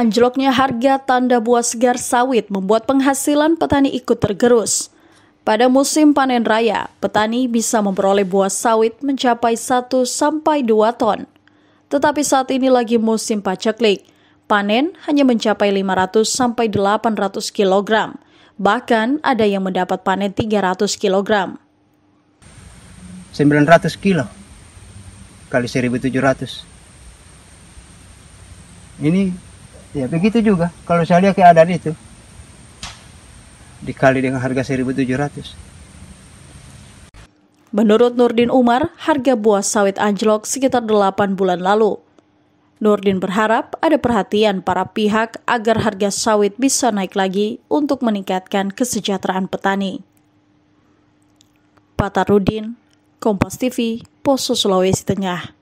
Anjloknya harga tanda buah segar sawit membuat penghasilan petani ikut tergerus. Pada musim panen raya, petani bisa memperoleh buah sawit mencapai 1 sampai 2 ton. Tetapi saat ini lagi musim paceklik. Panen hanya mencapai 500 sampai 800 kg. Bahkan ada yang mendapat panen 300 kg. 900 kilo kali 1700. Ini Ya begitu juga kalau saya lihat keadaan itu dikali dengan harga 1.700. Menurut Nurdin Umar, harga buah sawit anjlok sekitar 8 bulan lalu. Nurdin berharap ada perhatian para pihak agar harga sawit bisa naik lagi untuk meningkatkan kesejahteraan petani. Patarudin, Kompas TV, Poso Sulawesi Tengah.